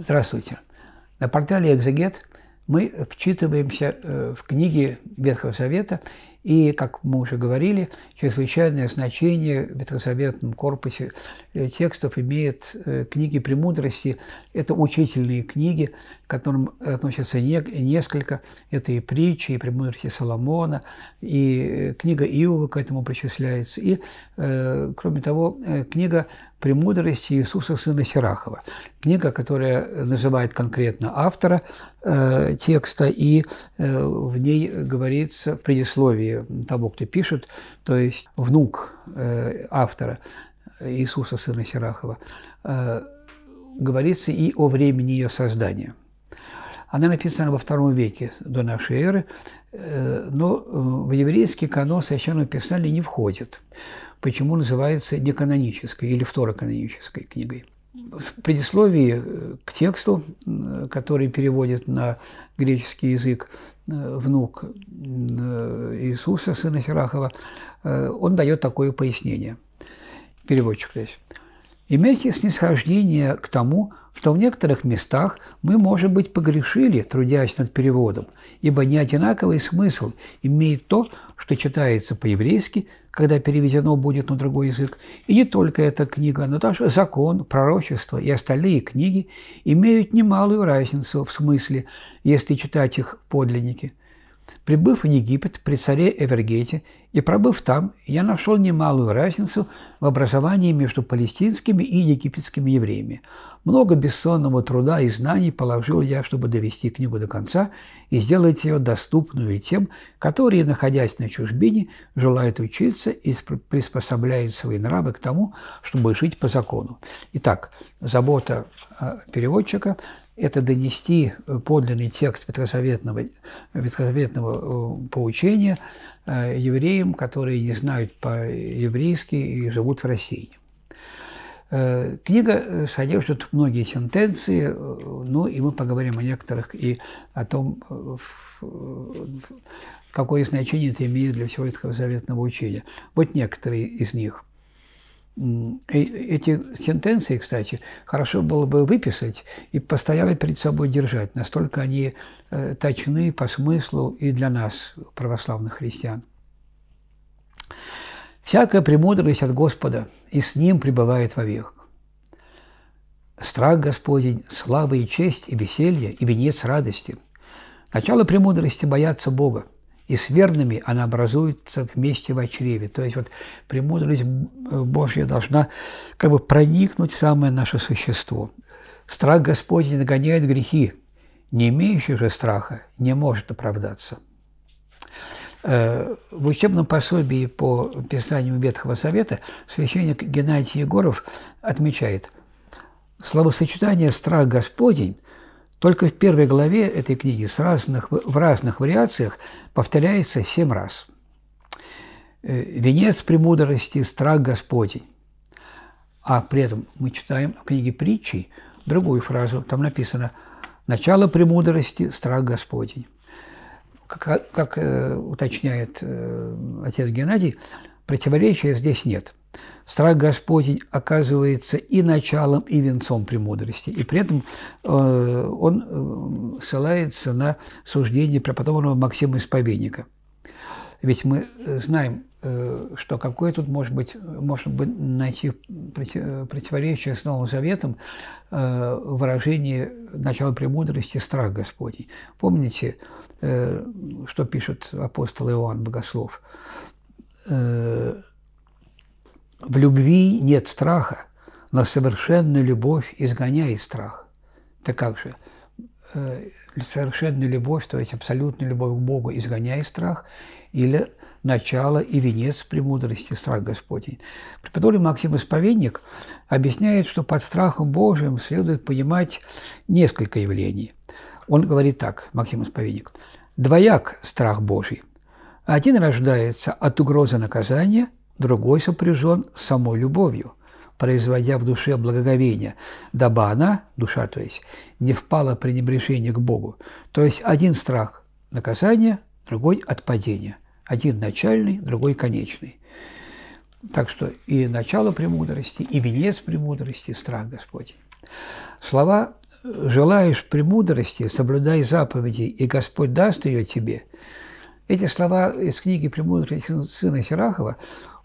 Здравствуйте. На портале «Экзегет» мы вчитываемся э, в книги Ветхого Завета и, как мы уже говорили, чрезвычайное значение в ветхозаветном корпусе э, текстов имеет э, книги премудрости. Это учительные книги, к которым э, относятся несколько. Это и притчи, и премудрости Соломона, и книга Иова к этому причисляется. И, кроме того, книга «Премудрости Иисуса сына Сирахова». Книга, которая называет конкретно автора текста, и в ней говорится в предисловии и того, кто пишет, то есть внук э, автора Иисуса, сына Сирахова, э, говорится и о времени ее создания. Она написана во втором веке до нашей эры, э, но в еврейский канон священного писания не входит. Почему называется неканонической или второканонической книгой? в предисловии э, к тексту, э, который переводит на греческий язык Э, внук э, Иисуса, сына Сирахова, э, он дает такое пояснение. Переводчик, здесь есть. Имейте снисхождение к тому, что в некоторых местах мы, может быть, погрешили, трудясь над переводом, ибо не одинаковый смысл имеет то, что читается по-еврейски, когда переведено будет на другой язык. И не только эта книга, но даже закон, пророчество и остальные книги имеют немалую разницу в смысле, если читать их подлинники – Прибыв в Египет при царе Эвергете и пробыв там, я нашел немалую разницу в образовании между палестинскими и египетскими евреями. Много бессонного труда и знаний положил я, чтобы довести книгу до конца и сделать ее доступную тем, которые, находясь на чужбине, желают учиться и приспособляют свои нравы к тому, чтобы жить по закону. Итак, забота а, переводчика это донести э, подлинный текст ветхозаветного, ветхозаветного э, поучения э, евреям, которые не знают по-еврейски и живут в России. Книга содержит многие сентенции, ну и мы поговорим о некоторых и о том, какое значение это имеет для всего ветхозаветного учения. Вот некоторые из них. Э, эти сентенции, кстати, хорошо было бы выписать и постоянно перед собой держать. Настолько они э, точны по смыслу и для нас, православных христиан. «Всякая премудрость от Господа, и с Ним пребывает вовек. Страх Господень, слава и честь, и веселье, и венец радости. Начало премудрости – бояться Бога, и с верными она образуется вместе в чреве. То есть вот премудрость э, Божья должна как бы проникнуть в самое наше существо. Страх Господень нагоняет грехи. Не имеющий же страха не может оправдаться. Э, в учебном пособии по Писанию Ветхого Совета священник Геннадий Егоров отмечает, «Словосочетание «страх Господень» Только в первой главе этой книги с разных, в разных вариациях повторяется семь раз. «Э, «Венец премудрости – страх Господень». А при этом мы читаем в книге притчи другую фразу. Там написано «Начало премудрости – страх Господень». Как, как э, уточняет э, отец Геннадий, противоречия здесь нет – страх Господень оказывается и началом, и венцом премудрости. И при этом э, он э, ссылается на суждение преподобного Максима Исповедника. Ведь мы знаем, э, что какое тут может быть, можно бы найти противоречие с Новым Заветом выражение начала премудрости страх Господень. Помните, что пишет апостол Иоанн Богослов? В любви нет страха, но совершенную любовь изгоняет страх. Так как же? Э, совершенную любовь, то есть абсолютную любовь к Богу изгоняет страх, или начало и венец премудрости страх Господень. Преподобный Максим Исповедник объясняет, что под страхом Божьим следует понимать несколько явлений. Он говорит так, Максим Исповедник, «Двояк страх Божий. Один рождается от угрозы наказания – другой сопряжен с самой любовью, производя в душе благоговение, дабы она, душа то есть, не впала пренебрежение к Богу. То есть один страх – наказание, другой – отпадение. Один начальный, другой – конечный. Так что и начало премудрости, и венец премудрости – страх Господень. Слова «желаешь премудрости, соблюдай заповеди, и Господь даст ее тебе» Эти слова из книги «Премудрости сына Сирахова»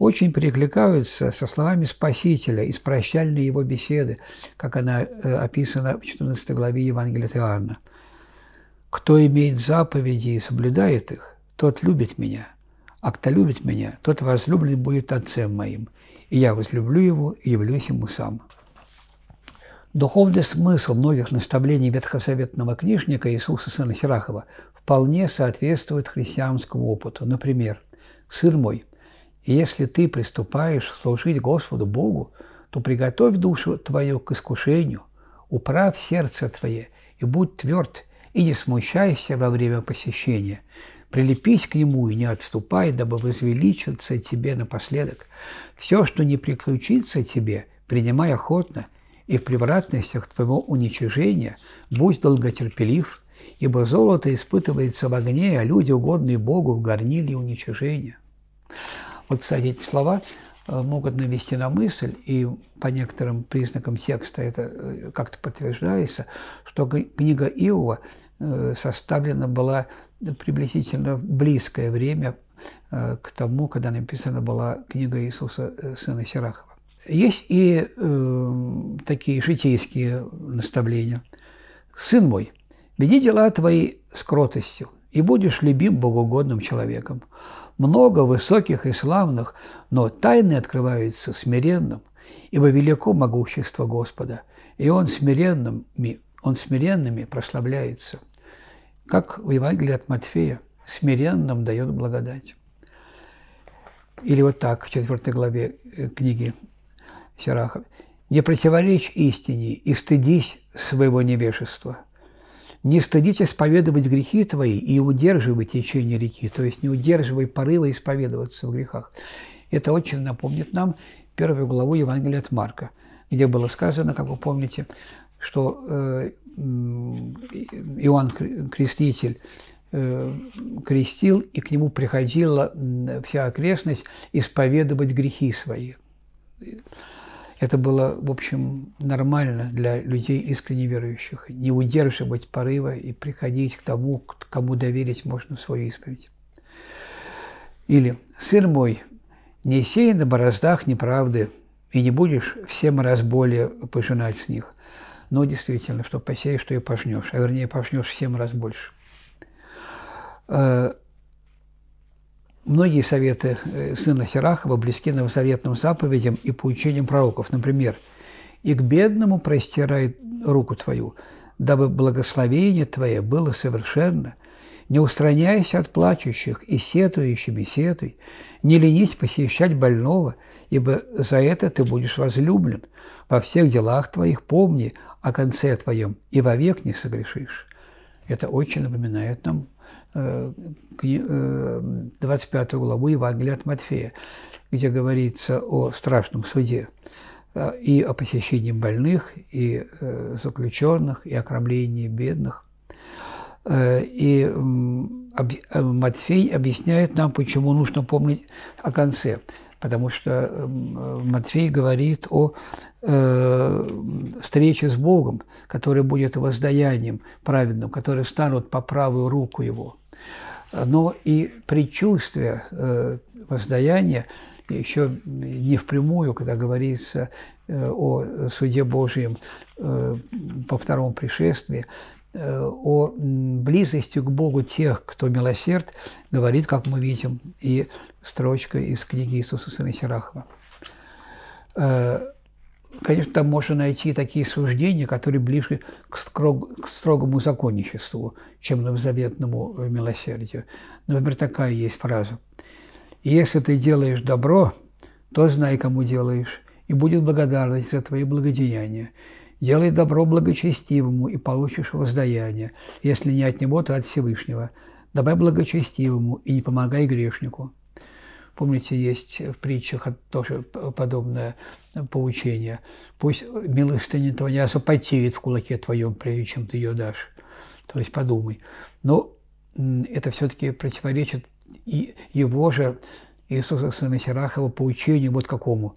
очень перекликаются со словами Спасителя из прощальной его беседы, как она э, описана в 14 главе Евангелия Иоанна. «Кто имеет заповеди и соблюдает их, тот любит меня, а кто любит меня, тот возлюблен будет Отцем моим, и я возлюблю его и явлюсь ему сам». Духовный смысл многих наставлений ветхосоветного книжника Иисуса Сына Сирахова вполне соответствует христианскому опыту. Например, «Сын мой, и если ты приступаешь служить Господу Богу, то приготовь душу твою к искушению, управь сердце твое и будь тверд, и не смущайся во время посещения. Прилепись к нему и не отступай, дабы возвеличиться тебе напоследок. Все, что не приключится тебе, принимай охотно, и в превратностях твоего уничижения будь долготерпелив, ибо золото испытывается в огне, а люди, угодные Богу, в горниле уничижения. Вот, кстати, эти слова э, могут навести на мысль, и по некоторым признакам текста это э, как-то подтверждается, что книга Иова э, составлена была приблизительно в близкое время к тому, когда написана была книга Иисуса сына Сирахова. Есть и э, такие житейские наставления. «Сын мой, веди дела твои с кротостью, и будешь любим богоугодным человеком, много высоких и славных, но тайны открываются смиренным, ибо велико могущество Господа, и Он смиренными, он смиренными прославляется. Как в Евангелии от Матфея, смиренным дает благодать. Или вот так, в четвертой главе э, книги Сираха. «Не противоречь истине и стыдись своего невежества». Не стыдитесь поведывать грехи твои и удерживай течение реки, то есть не удерживай порыва исповедоваться в грехах. Это очень напомнит нам первую главу Евангелия от Марка, где было сказано, как вы помните, что э, Иоанн Креститель э, крестил, и к нему приходила вся окрестность исповедовать грехи свои. Это было, в общем, нормально для людей искренне верующих, не удерживать порыва и приходить к тому, кому доверить можно в свою исповедь. Или «Сын мой, не сей на бороздах неправды, и не будешь всем раз более пожинать с них». Но действительно, что посеешь, то и пожнешь, а вернее пожнешь всем раз больше. Э, Многие советы э, сына Сирахова близки новозаветным заповедям и поучениям пророков. Например, «И к бедному простирай руку твою, дабы благословение твое было совершенно. Не устраняйся от плачущих и сетующими сетуй, не ленись посещать больного, ибо за это ты будешь возлюблен. Во всех делах твоих помни о конце твоем, и вовек не согрешишь». Это очень напоминает нам 25 э, э, главу Евангелия от Матфея, где говорится о страшном суде э, и о посещении больных, и заключенных, и о бедных. И Матфей объясняет нам, почему нужно помнить о конце. Потому что Матфей говорит о встрече с Богом, которая будет воздаянием праведным, которые станут по правую руку Его – но и предчувствие э, воздаяния еще не впрямую, когда говорится э, о суде Божьем э, по второму пришествии, о близости к Богу тех, кто милосерд, говорит, как мы видим, и строчка из книги Иисуса Сына Сирахова конечно, там можно найти такие суждения, которые ближе к, строг, к строгому законничеству, чем новозаветному э, милосердию. Например, такая есть фраза. «Если ты делаешь добро, то знай, кому делаешь, и будет благодарность за твои благодеяния. Делай добро благочестивому, и получишь воздаяние. Если не от него, то от Всевышнего. Давай благочестивому, и не помогай грешнику». Помните, есть в притчах тоже подобное э, поучение. «Пусть милостыня твоя а сопотеет в кулаке твоем, прежде чем ты ее дашь». То есть подумай. Но это все-таки противоречит и его же, Иисуса Сына Сирахова, поучению вот какому.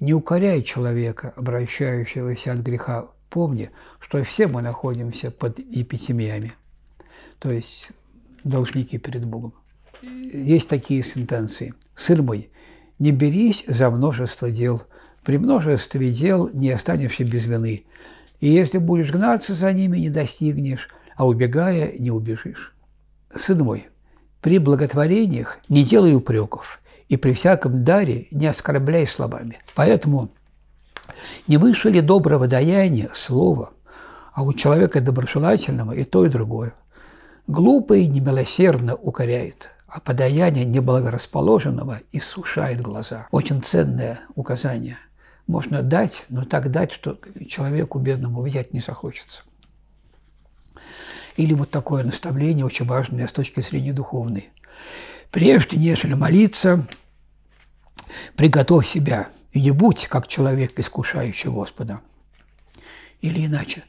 «Не укоряй человека, обращающегося от греха. Помни, что все мы находимся под эпитемиями, то есть должники перед Богом. Есть такие сентенции. «Сын мой, не берись за множество дел, при множестве дел не останешься без вины, и если будешь гнаться за ними, не достигнешь, а убегая, не убежишь. Сын мой, при благотворениях не делай упреков, и при всяком даре не оскорбляй словами. Поэтому не выше ли доброго даяния слова, а у человека доброжелательного и то, и другое. Глупый немилосердно укоряет – а подаяние неблагорасположенного иссушает глаза. Очень ценное указание. Можно дать, но так дать, что человеку бедному взять не захочется. Или вот такое наставление, очень важное с точки зрения духовной. Прежде, нежели молиться, приготовь себя и не будь, как человек, искушающий Господа. Или иначе,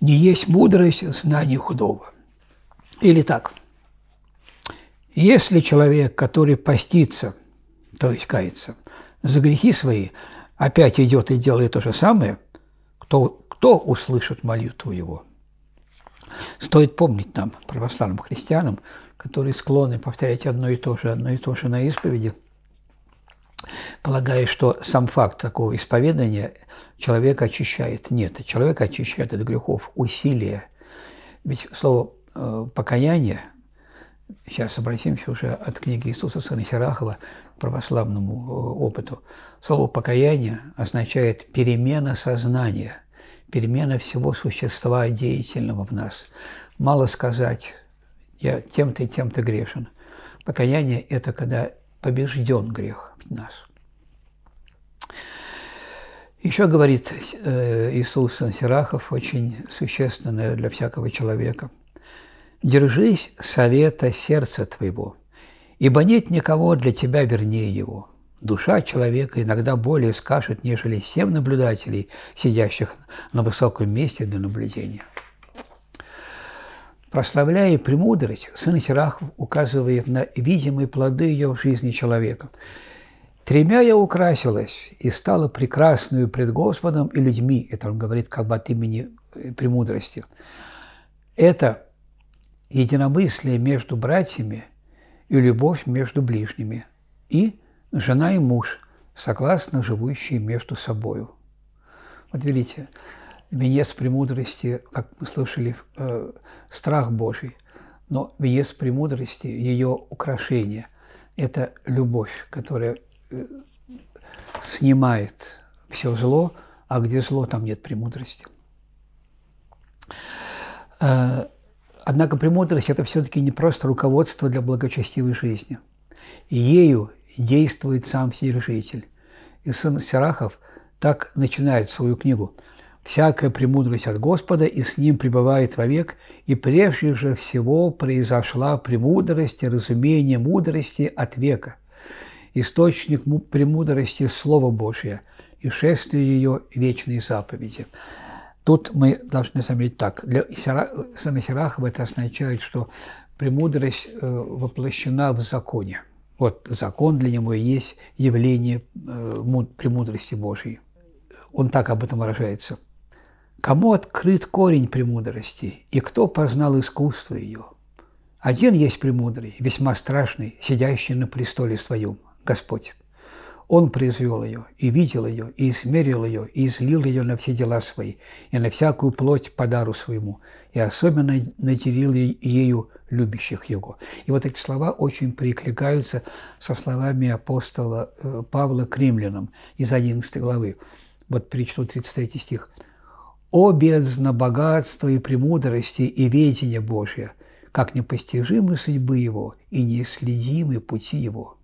не есть мудрость знание худого. Или так, если человек, который постится, то есть кается, за грехи свои опять идет и делает то же самое, кто, кто услышит молитву его? Стоит помнить нам, православным христианам, которые склонны повторять одно и то же, одно и то же на исповеди, полагая, что сам факт такого исповедания человека очищает. Нет, человек очищает от грехов усилия. Ведь слово э, покаяние Сейчас обратимся уже от книги Иисуса Сына Сирахова к православному э, опыту. Слово «покаяние» означает перемена сознания, перемена всего существа деятельного в нас. Мало сказать «я тем-то и тем-то грешен». Покаяние – это когда побежден грех в нас. Еще говорит э, Иисус Сирахов очень существенное для всякого человека – Держись совета сердца твоего, ибо нет никого для тебя вернее его. Душа человека иногда более скажет, нежели семь наблюдателей, сидящих на высоком месте для наблюдения. Прославляя премудрость, сын Сирахов указывает на видимые плоды ее в жизни человека. «Тремя я украсилась и стала прекрасную пред Господом и людьми». Это он говорит как бы от имени э, премудрости. Это единомыслие между братьями и любовь между ближними, и жена и муж, согласно живущие между собою. Вот видите, венец премудрости, как мы слышали, э, страх Божий, но венец премудрости, ее украшение – это любовь, которая э, снимает все зло, а где зло, там нет премудрости. Э, Однако премудрость – это все-таки не просто руководство для благочестивой жизни. ею действует сам Всерешитель. И сын Сирахов так начинает свою книгу. «Всякая премудрость от Господа, и с ним пребывает вовек, и прежде же всего произошла премудрость и разумение мудрости от века. Источник премудрости – Слово Божье, и шествие ее – вечные заповеди». Тут мы должны заметить так. Для сына это означает, что премудрость э, воплощена в законе. Вот закон для него и есть явление э, премудрости Божьей. Он так об этом выражается. Кому открыт корень премудрости, и кто познал искусство ее? Один есть премудрый, весьма страшный, сидящий на престоле своем, Господь. Он произвел ее, и видел ее, и измерил ее, и излил ее на все дела свои, и на всякую плоть по дару своему, и особенно натерил ею любящих его». И вот эти слова очень перекликаются со словами апостола э, Павла к римлянам из 11 главы. Вот перечту 33 стих. «О бездна богатства и премудрости и ведения Божия, как непостижимы судьбы Его и неследимы пути Его!»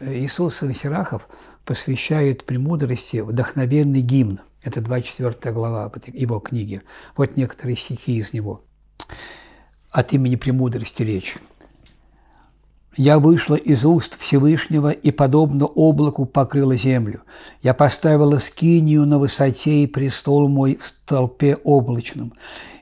Иисус Санхирахов посвящает премудрости вдохновенный гимн. Это 24 глава его книги. Вот некоторые стихи из него. От имени премудрости речь. Я вышла из уст Всевышнего и, подобно облаку, покрыла землю. Я поставила скинию на высоте и престол мой в столпе облачном.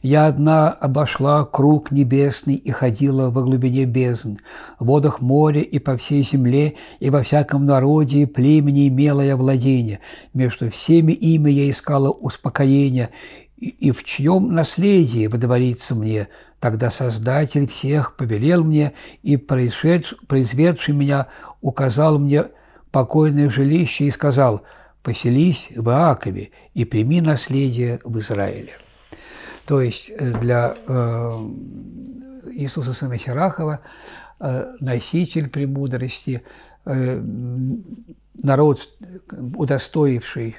Я одна обошла круг небесный и ходила во глубине бездн, в водах моря и по всей земле, и во всяком народе и племени имела я владение. Между всеми ими я искала успокоения, и, и в чьем наследии водоворится мне. Тогда Создатель всех повелел мне, и произведший меня указал мне покойное жилище и сказал, «Поселись в Иакове и прими наследие в Израиле». То есть э, для э, Иисуса сына Сирахова, э, носитель премудрости, народ, удостоивший,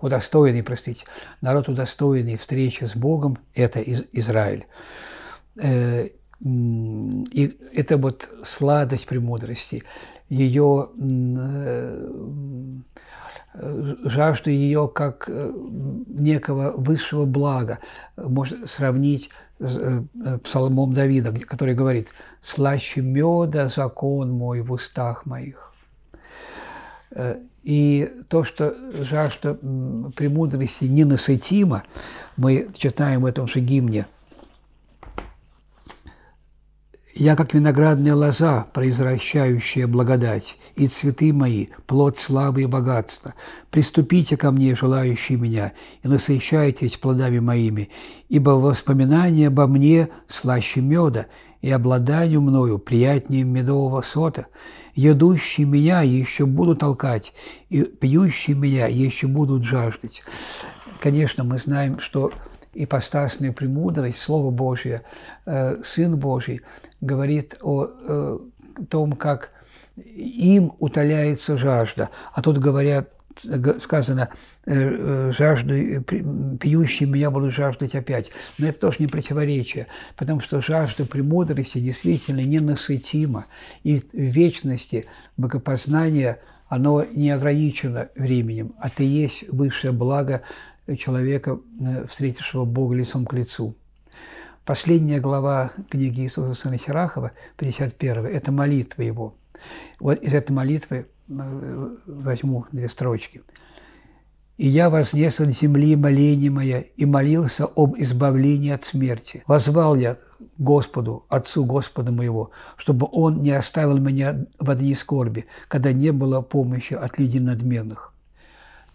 удостоенный, простите, народ, удостоенный встречи с Богом, это Израиль. И это вот сладость премудрости, ее Э, жажду ее как э, некого высшего блага. Можно сравнить с э, псалмом Давида, который говорит «Слаще меда закон мой в устах моих». И то, что жажда премудрости ненасытима, мы читаем в этом же гимне – я, как виноградная лоза, произращающая благодать, и цветы мои, плод славы и богатства. Приступите ко мне, желающие меня, и насыщайтесь плодами моими, ибо воспоминание обо мне слаще меда, и обладанию мною приятнее медового сота. Едущие меня еще будут толкать, и пьющие меня еще будут жаждать. Конечно, мы знаем, что ипостасную премудрость, Слово Божие э, Сын Божий, говорит о э, том, как им утоляется жажда. А тут говорят, сказано, э, жажду, пьющие меня будут жаждать опять. Но это тоже не противоречие, потому что жажда премудрости действительно ненасытима. И в вечности богопознание, оно не ограничено временем, а ты есть высшее благо, человека, э, встретившего Бога лицом к лицу. Последняя глава книги Иисуса Сына Сирахова, 51 это молитва его. Вот из этой молитвы э, возьму две строчки. «И я вознес от земли моление мое, и молился об избавлении от смерти. Возвал я Господу, Отцу Господа моего, чтобы Он не оставил меня в одни скорби, когда не было помощи от людей надменных.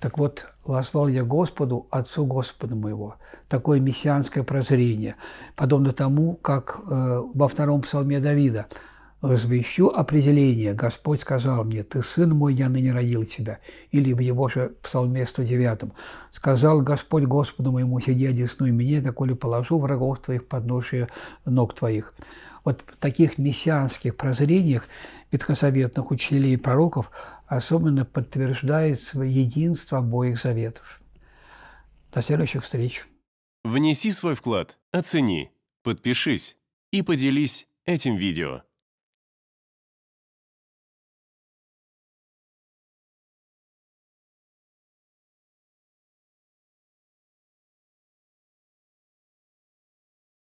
Так вот, возвал я Господу, Отцу Господа моего. Такое мессианское прозрение, подобно тому, как э, во втором псалме Давида. «Возвещу определение, Господь сказал мне, ты сын мой, я ныне родил тебя». Или в его же псалме 109. «Сказал Господь Господу моему, сиди одесную меня, доколе положу врагов твоих подножие ног твоих». Вот в таких мессианских прозрениях ветхозаветных учителей и пророков – особенно подтверждает свое единство обоих заветов. До следующих встреч. Внеси свой вклад, оцени, подпишись и поделись этим видео.